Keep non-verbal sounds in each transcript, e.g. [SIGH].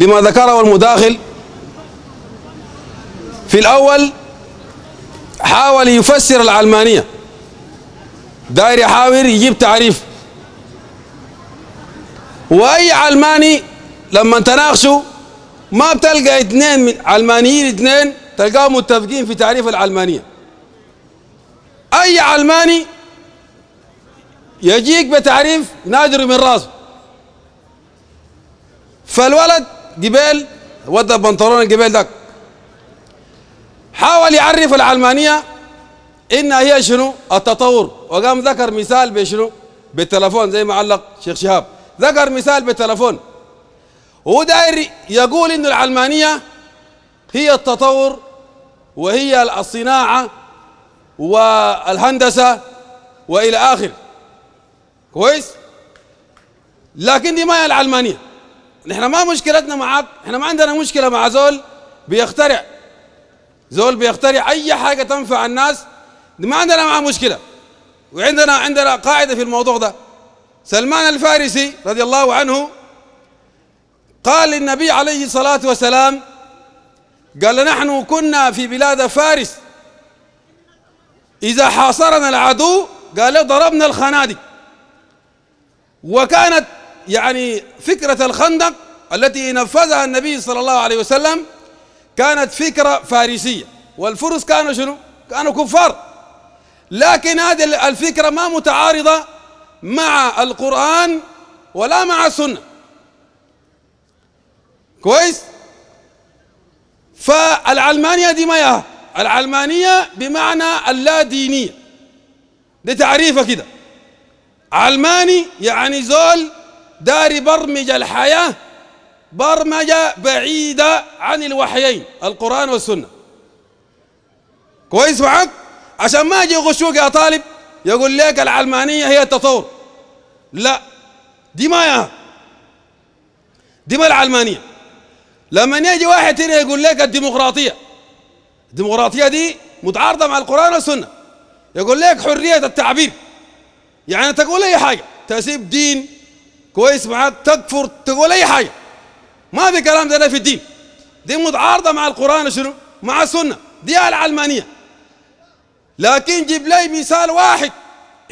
بما ذكره المداخل في الأول حاول يفسر العلمانية داير يحاول يجيب تعريف وأي علماني لما تناقشوا ما بتلقى اثنين من علمانيين اثنين تلقاهم متفقين في تعريف العلمانية أي علماني يجيك بتعريف نادر من راسه فالولد جبال ودى بنطلون الجبال ده حاول يعرف العلمانية إنها هي شنو التطور وقام ذكر مثال بشنو بالتلفون زي ما علق شيخ شهاب ذكر مثال بالتلفون وهو داير يقول إنه العلمانية هي التطور وهي الصناعة والهندسة وإلى آخر كويس لكن دي ما هي العلمانية نحن ما مشكلتنا معك احنا ما عندنا مشكله مع زول بيخترع زول بيخترع اي حاجه تنفع الناس ما عندنا معاه مشكله وعندنا عندنا قاعده في الموضوع ده سلمان الفارسي رضي الله عنه قال للنبي عليه الصلاه والسلام قال نحن كنا في بلاد فارس إذا حاصرنا العدو قال ضربنا الخنادق وكانت يعني فكرة الخندق التي نفذها النبي صلى الله عليه وسلم كانت فكرة فارسية والفرس كانوا شنو؟ كانوا كفار لكن هذه الفكرة ما متعارضة مع القرآن ولا مع السنة كويس؟ فالعلمانية دي ما ياها العلمانية بمعنى اللا دينية ده تعريفه كده علماني يعني زول دار برمج الحياة برمجة بعيدة عن الوحيين القرآن والسنة كويس معك عشان ما يجي يغشوك يا طالب يقول لك العلمانية هي التطور لا دي ما ياها دي ما العلمانية لما يجي واحد هنا يقول لك الديمقراطية الديمقراطية دي متعارضة مع القرآن والسنة يقول لك حرية التعبير يعني تقول أي حاجة تسيب دين كويس معاك تكفر تقول اي حاجه ما في كلام ده في الدين دي متعارضه مع القران شنو مع السنه دي العلمانيه لكن جيب لي مثال واحد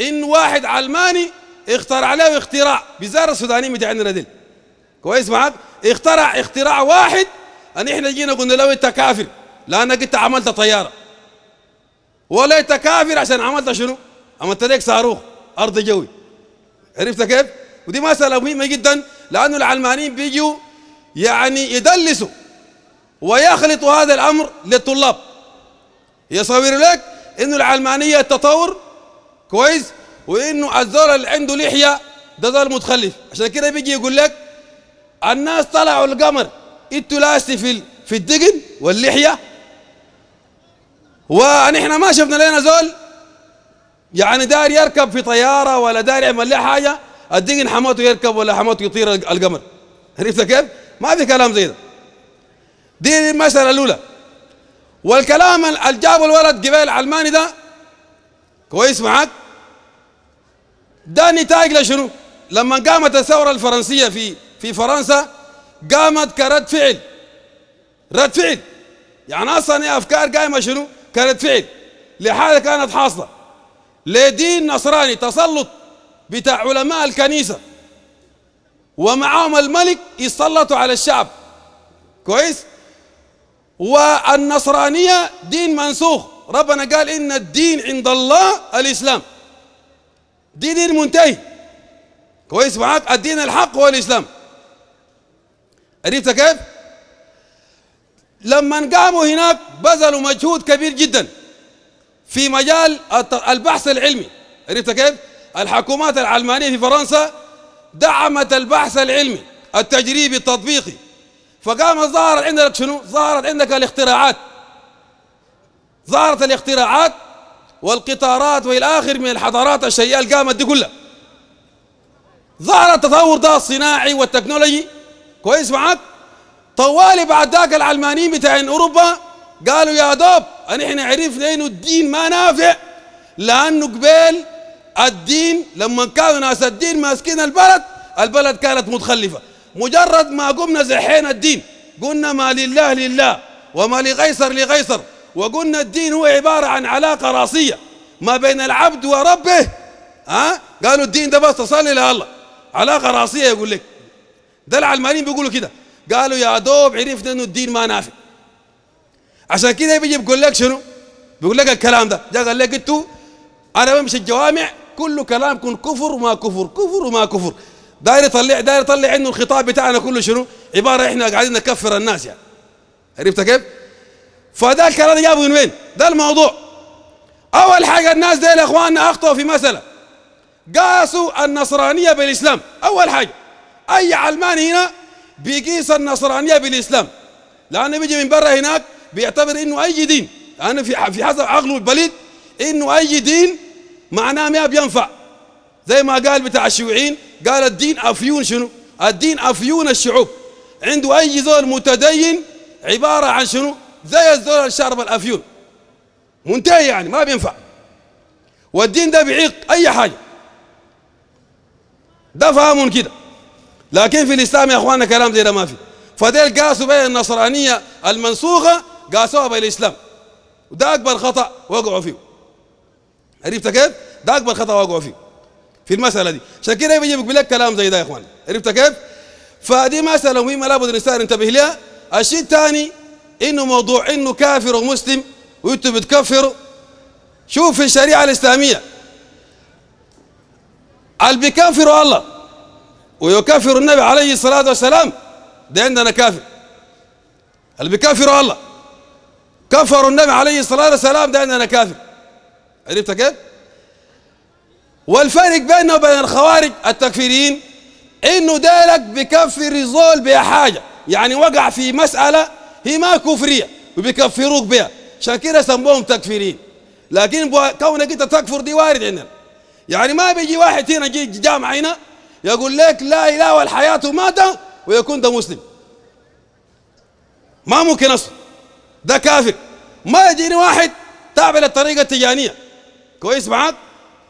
ان واحد علماني اخترع له اختراع بزار السوداني عندنا دل كويس معاك اخترع اختراع واحد ان احنا جينا قلنا له انت كافر لانك انت عملت طياره ولا انت كافر عشان عملت شنو؟ عملت لك صاروخ ارض جوي عرفت كيف؟ ودي مسألة مهمة جدا لأنه العلمانيين بيجوا يعني يدلسوا ويخلطوا هذا الأمر للطلاب يصور لك إنه العلمانية التطور كويس وإنه الزول اللي عنده لحية ده زول متخلف عشان كده بيجي يقول لك الناس طلعوا القمر انتوا لاسي في في الدقن واللحية ونحن ما شفنا لنا زول يعني داير يركب في طيارة ولا داير يعمل له حاجة الدقن حماته يركب ولا حماته يطير القمر عرفت كيف؟ ما في كلام زي ده دي المسألة الأولى والكلام اللي جابه الولد قبيل علماني ده كويس معاك؟ ده نتائج لشنو؟ لما قامت الثورة الفرنسية في في فرنسا قامت كرد فعل رد فعل يعني اصلا افكار قايمه شنو؟ كرد فعل لحاله كانت حاصله لدين نصراني تسلط بتاع علماء الكنيسة ومعهم الملك يسلطوا على الشعب كويس والنصرانية دين منسوخ ربنا قال إن الدين عند الله الإسلام دي دين منتهي كويس معاك الدين الحق هو الإسلام عرفت كيف؟ لما قاموا هناك بذلوا مجهود كبير جدا في مجال البحث العلمي عرفت كيف؟ الحكومات العلمانية في فرنسا دعمت البحث العلمي التجريبي التطبيقي فقام ظهرت عندك شنو؟ ظهرت عندك الاختراعات ظهرت الاختراعات والقطارات والى اخر من الحضارات الشيئة اللي قامت دي كلها ظهر التطور ده الصناعي والتكنولوجي كويس معاك طوالي بعد ذاك العلمانيين بتاع اوروبا قالوا يا دوب احنا عرفنا انه الدين ما نافع لانه قبيل الدين لما كانوا ناس الدين ماسكين البلد البلد كانت متخلفة مجرد ما قمنا زحينا الدين قلنا ما لله لله وما لقيصر لقيصر وقلنا الدين هو عبارة عن علاقة راسية ما بين العبد وربه ها قالوا الدين ده بس تصلي لله علاقة راسية يقول لك ده العلمانيين بيقولوا كده قالوا يا دوب عرفنا انه الدين ما نافع عشان كده بيجي بيقول لك شنو بيقول لك الكلام ده جاء قال لك انتوا انا بمشي الجوامع كل كلامكم كفر وما كفر كفر وما كفر داير يطلع داير يطلع انه الخطاب بتاعنا كله شنو عباره احنا قاعدين نكفر الناس يعني عرفت كيف؟ فده الكلام جابه من وين؟ ده الموضوع اول حاجه الناس دي يا اخواننا اخطاوا في مساله قاسوا النصرانيه بالاسلام اول حاجه اي علماني هنا بيقيس النصرانيه بالاسلام لانه بيجي من برا هناك بيعتبر انه اي دين لانه في في حسب عقله البليد انه اي دين معناه ما بينفع زي ما قال بتاع الشيوعيين قال الدين افيون شنو الدين افيون الشعوب عنده اي زول متدين عباره عن شنو زي الزول الشارب الافيون منتهي يعني ما بينفع والدين ده بيعيق اي حاجه ده فهم كده لكن في الاسلام يا اخواننا كلام زي ده ما في فديل قاسوا بين النصرانيه المنسوخه قاسوها بالاسلام وده اكبر خطا وقعوا فيه عرفت كيف؟ ده اكبر خطا واقع فيه في المساله دي عشان كده بيجيبك لك كلام زي ده يا اخوان عرفت كيف؟ فدي مساله مهمه لابد الانسان ينتبه لها الشيء الثاني انه موضوع انه كافر ومسلم وانتوا بتكفروا شوف في الشريعه الاسلاميه اللي بيكفر الله ويكفر النبي عليه الصلاه والسلام ده عندنا كافر اللي بيكفر الله كفروا النبي عليه الصلاه والسلام ده عندنا كافر عرفت كيف؟ والفرق بينه وبين الخوارج التكفيريين انه دالك بكفر الزول بحاجه يعني وقع في مساله هي ما كفريه وبيكفروك بها عشان كده سموهم تكفيرين لكن كونك انت تكفر دي وارد عندنا يعني ما بيجي واحد هنا يجي جامعه هنا يقول لك لا اله والحياه مات ويكون ده مسلم ما ممكن اصلا ده كافر ما يجيني واحد تابع للطريقه التجانيه كويس معاك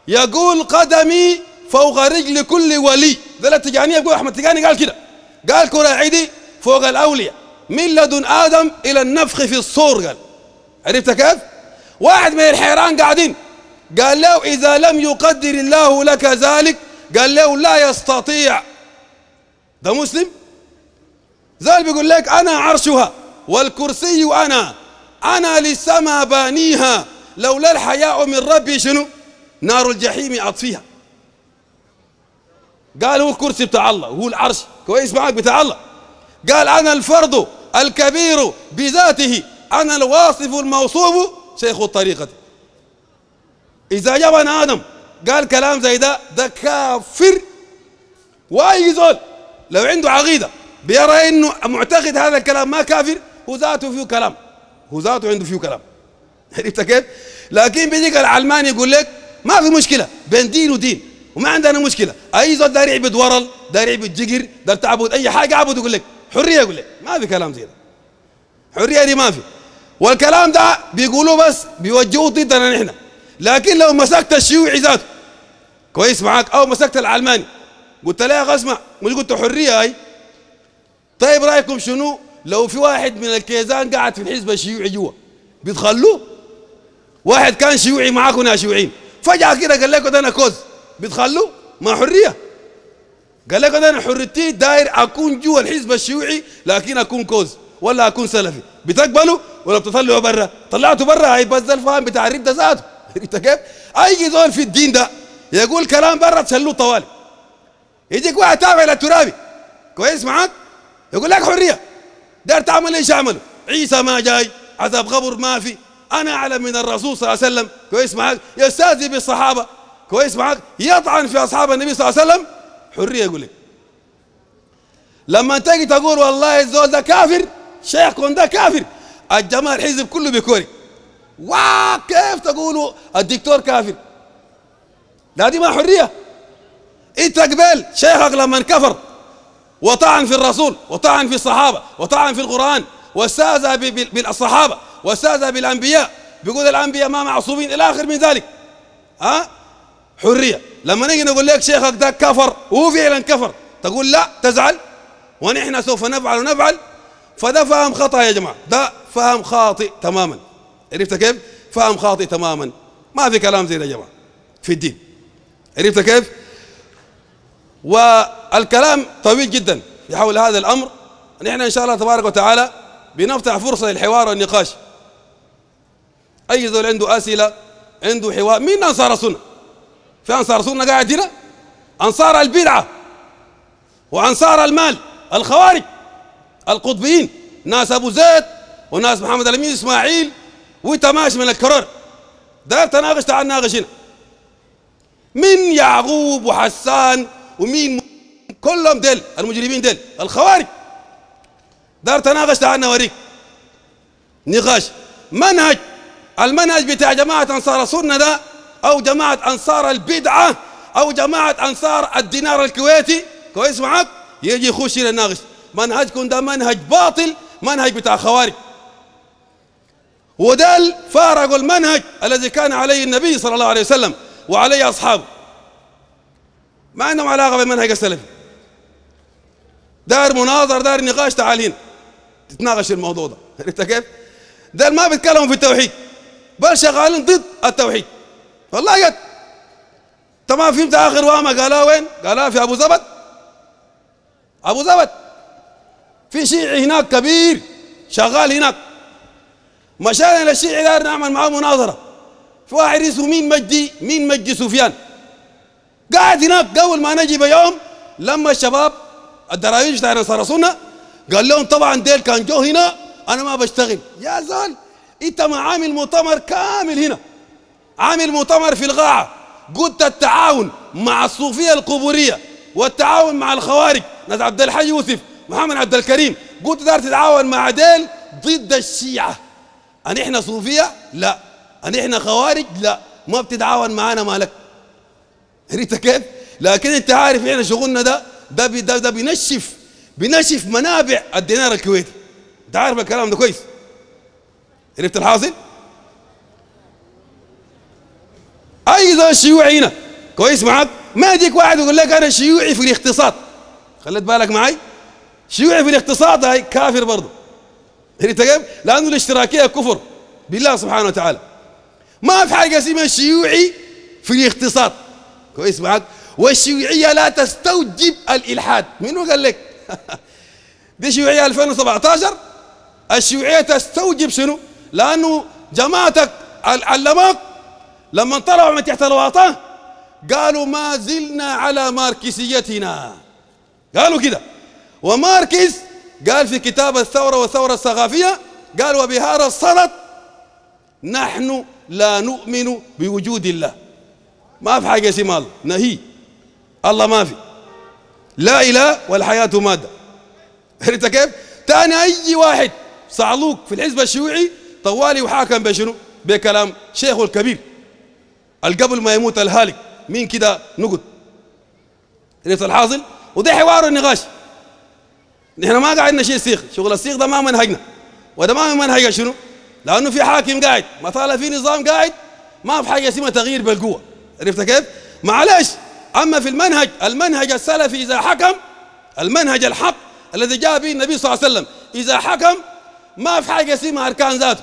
يقول قدمي فوق رجل كل ولي ده التجانية يقول أحمد تجاني قال كده قال عيدي فوق الأولياء من لدن آدم إلى النفخ في الصور قال عرفت كيف؟ واحد من الحيران قاعدين قال له إذا لم يقدر الله لك ذلك قال له لا يستطيع ده مسلم زال بيقول لك أنا عرشها والكرسي أنا أنا للسماء بانيها لولا الحياء من ربي شنو نار الجحيم اطفيها. قال هو الكرسي بتاع الله هو العرش كويس معك بتاع الله قال أنا الفرد الكبير بذاته أنا الواصف الموصوف شيخ دي. إذا جاء آدم قال كلام زي ده ده كافر وأي زول لو عنده عقيدة بيرى إنه معتقد هذا الكلام ما كافر هو ذاته فيه كلام هو ذاته عنده فيه كلام [LAUGHS] عرفت كيف؟ لكن بيجيك العلماني يقول لك ما في مشكله بين دين ودين وما عندنا مشكله اي زول داري يعبد ورل داري يعبد جقر دار تعبد اي حاجه عبد يقول لك حريه يقول لك ما في كلام زي ده حريه دي ما في والكلام ده بيقولوه بس بيوجهوه ضدنا نحن لكن لو مسكت الشيوعي ذاته كويس معاك او مسكت العلماني قلت له يا اخي اسمع مش قلت حريه هاي طيب رايكم شنو لو في واحد من الكيزان قاعد في الحزب الشيوعي جوا بتخلوه واحد كان شيوعي معاكم ناس شيوعيين فجاه كده قال لكم ده انا كوز بتخلوا ما حريه قال لكم ده انا حريتي داير اكون جوا الحزب الشيوعي لكن اكون كوز ولا اكون سلفي بتقبلوا ولا بتطلعوا برا طلعتوا برا بس الفهم بتاع الرده ده ذاته انت [LAUGHS] كيف؟ اي زول في الدين ده يقول كلام برا تسلوه طوالي يجيك واحد تابع للترابي كويس معاك؟ يقول لك حريه داير تعمل ايش اعمله عيسى ما جاي عذاب قبر ما في انا اعلم من الرسول صلى الله عليه وسلم كويس معاك يستهزئ بالصحابه كويس معاك يطعن في اصحاب النبي صلى الله عليه وسلم حريه يقول لك لما تجي تقول والله الزول ده كافر شيخكم ده كافر الجماعه الحزب كله بيكوري كيف تقولوا الدكتور كافر لا دي ما حريه انت قبل شيخك لما كفر وطعن في الرسول وطعن في الصحابه وطعن في القران واستهزأ بالصحابه واستهزأ بالأنبياء بيقول الأنبياء ما معصومين إلى آخر من ذلك ها حرية لما نجي نقول لك شيخك ده كفر وهو فعلا كفر تقول لا تزعل ونحن سوف نفعل ونفعل فده فهم خطأ يا جماعة ده فهم خاطئ تماما عرفت كيف؟ فهم خاطئ تماما ما في كلام زي ده يا جماعة في الدين عرفت كيف؟ والكلام طويل جدا حول هذا الأمر نحن إن شاء الله تبارك وتعالى بنفتح فرصة للحوار والنقاش اي زول عنده اسئله عنده حوار مين انصار السنه في انصار السنه قاعد هنا انصار البدعه وانصار المال الخوارج القطبيين ناس ابو زيد وناس محمد الامين اسماعيل وتماش من الكرار داير تناقش تعال ناقش هنا مين يعقوب وحسان ومين كلهم ديل المجرمين ديل الخوارج دار تناقش تعال نوريك نقاش منهج المنهج بتاع جماعة أنصار السنة ده أو جماعة أنصار البدعة أو جماعة أنصار الدينار الكويتي كويس معاك يجي يخش يناقش منهجكم ده منهج باطل منهج بتاع خوارج ودل فارقوا المنهج الذي كان عليه النبي صلى الله عليه وسلم وعليه أصحابه ما عندهم علاقة بالمنهج السلفي دار مناظر دار نقاش تعالين تتناقش الموضوع ده [LAUGHS] عرفت كيف؟ ده ما بيتكلموا في التوحيد بل شغالين ضد التوحيد والله جد تمام فهمت اخر واما قالها وين؟ قالها في ابو زبد ابو زبد في شيعي هناك كبير شغال هناك مشان الشيعي دار نعمل معاه مناظره في واحد اسمه مين مجدي مين مجدي سفيان قاعد هناك قبل ما نجي بيوم لما الشباب الدراويش بتاع نصارى سنه قال لهم طبعا ديل كان جو هنا انا ما بشتغل يا زول انت ما عامل مؤتمر كامل هنا عامل مؤتمر في الغاعة قلت التعاون مع الصوفية القبورية والتعاون مع الخوارج ناس عبد الحي يوسف محمد عبد الكريم قلت دار تتعاون مع ديل ضد الشيعة أن إحنا صوفية؟ لا أن إحنا خوارج؟ لا ما بتتعاون معانا مالك ريت كيف؟ لكن أنت عارف إحنا شغلنا ده ده, ده, ده بينشف بينشف منابع الدينار الكويتي أنت عارف الكلام ده كويس عرفت الحاصل ايضا شيوعي هنا كويس معاك ما يجيك واحد يقول لك انا شيوعي في الاقتصاد خليت بالك معي شيوعي في الاقتصاد هاي كافر برضه عرفت كيف؟ لانه الاشتراكيه كفر بالله سبحانه وتعالى ما في حاجه اسمها شيوعي في الاقتصاد كويس معاك والشيوعيه لا تستوجب الالحاد منو قال لك [LAUGHS] دي شيوعيه 2017 الشيوعيه تستوجب شنو لأنه جماعتك علمك لما طلعوا من تحت الواطة قالوا ما زلنا على ماركسيتنا قالوا كده وماركس قال في كتاب الثورة والثورة الثقافية قال وبهذا الصدد نحن لا نؤمن بوجود الله ما في حاجة اسمها الله نهي الله ما في لا إله والحياة مادة [LAUGHS] عرفت كيف؟ ثاني أي واحد صعلوك في الحزب الشيوعي طوالي وحاكم بشنو بكلام شيخه الكبير القبل ما يموت الهالك مين كده نقد ليس الحاصل وده حوار النقاش نحن ما قاعدنا شيء سيخ شغل السيخ ده ما منهجنا وده ما منهجنا منهج شنو لانه في حاكم قاعد ما في نظام قاعد ما في حاجه اسمها تغيير بالقوه عرفت كيف؟ معلش اما في المنهج المنهج السلفي اذا حكم المنهج الحق الذي جاء به النبي صلى الله عليه وسلم اذا حكم ما في حاجه اسمها اركان ذاته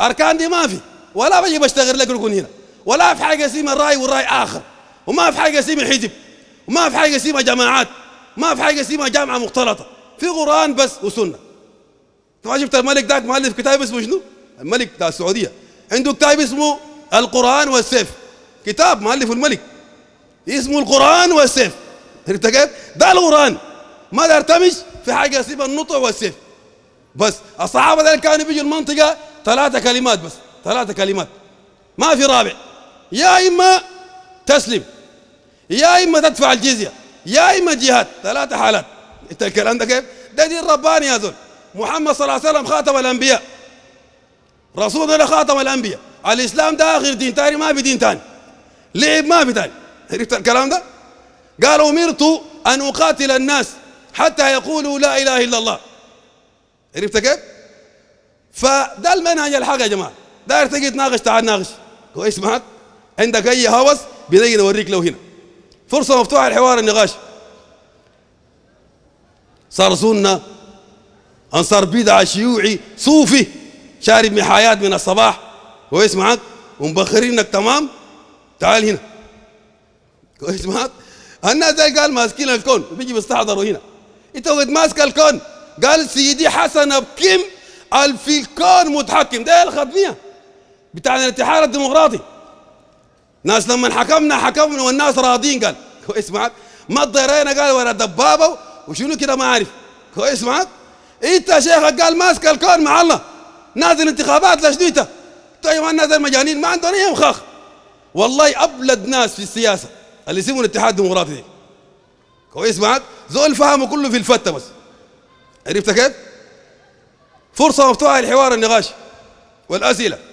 اركان دي ما في ولا بجي بشتغل لك ركن هنا ولا في حاجه اسمها الراي والراي اخر وما في حاجه اسمها حزب وما في حاجه اسمها جماعات ما في حاجه اسمها جامعه مختلطه في قران بس وسنه ما شفت الملك ذاك مؤلف كتاب اسمه شنو؟ الملك بتاع السعوديه عنده كتاب اسمه القران والسيف كتاب مؤلف الملك اسمه القران والسيف انت كيف؟ ده القران ما ده ارتمش في حاجه اسمها النطع والسيف بس الصحابه اللي كانوا بيجوا المنطقه ثلاثة كلمات بس ثلاثة كلمات ما في رابع يا إما تسلم يا إما تدفع الجزية يا إما جهاد ثلاثة حالات أنت الكلام ده كيف؟ ده دين رباني يا زول محمد صلى الله عليه وسلم خاتم الأنبياء رسولنا الله خاتم الأنبياء الإسلام ده آخر دين تاني ما في دين تاني لعب ما في تاني عرفت الكلام ده؟ قال أمرت أن أقاتل الناس حتى يقولوا لا إله إلا الله عرفت كيف؟ فده المنهج الحق يا جماعه داير تجي تناقش تعال ناقش كويس معك عندك اي هوس بنجي نوريك له هنا فرصه مفتوحه الحوار النقاش صار سنه انصار بدعه شيوعي صوفي شارب محايات من الصباح كويس معك ومبخرينك تمام تعال هنا كويس معك الناس زي قال ماسكين الكون بيجي بيستحضروا هنا انت وقت ماسك الكون قال سيدي حسن بكم قال في الكون متحكم ده الخدمية بتاع الانتحار الديمقراطي ناس لما حكمنا حكمنا والناس راضين قال كويس معك ما الضيرينا قال ولا دبابة وشنو كده ما عارف كويس معك انت شيخك قال ماسك الكون مع الله نازل انتخابات انت طيب الناس المجانين ما عندهم اي مخاخ والله ابلد ناس في السياسه اللي يسموا الاتحاد الديمقراطي كويس معك زول فهمه كله في الفته بس عرفت كيف؟ فرصة مفتوحة للحوار النقاش والأسئلة